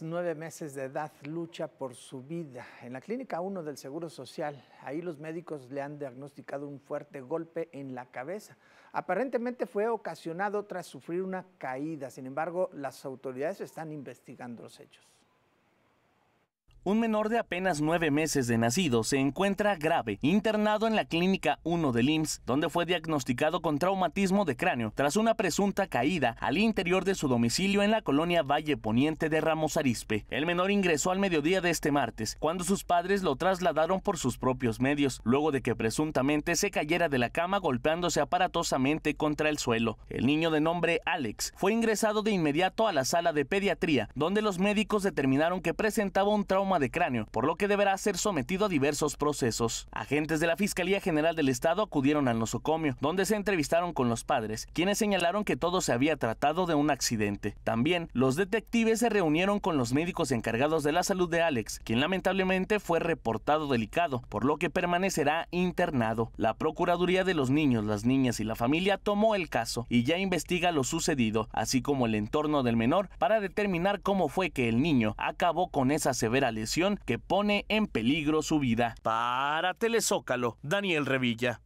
nueve meses de edad lucha por su vida. En la Clínica 1 del Seguro Social, ahí los médicos le han diagnosticado un fuerte golpe en la cabeza. Aparentemente fue ocasionado tras sufrir una caída. Sin embargo, las autoridades están investigando los hechos. Un menor de apenas nueve meses de nacido se encuentra grave, internado en la clínica 1 del IMSS, donde fue diagnosticado con traumatismo de cráneo tras una presunta caída al interior de su domicilio en la colonia Valle Poniente de Ramos Arispe. El menor ingresó al mediodía de este martes, cuando sus padres lo trasladaron por sus propios medios, luego de que presuntamente se cayera de la cama golpeándose aparatosamente contra el suelo. El niño de nombre Alex fue ingresado de inmediato a la sala de pediatría, donde los médicos determinaron que presentaba un trauma de cráneo, por lo que deberá ser sometido a diversos procesos. Agentes de la Fiscalía General del Estado acudieron al nosocomio, donde se entrevistaron con los padres, quienes señalaron que todo se había tratado de un accidente. También, los detectives se reunieron con los médicos encargados de la salud de Alex, quien lamentablemente fue reportado delicado, por lo que permanecerá internado. La Procuraduría de los Niños, las Niñas y la Familia tomó el caso y ya investiga lo sucedido, así como el entorno del menor, para determinar cómo fue que el niño acabó con esa severa lesión que pone en peligro su vida. Para Telezócalo, Daniel Revilla.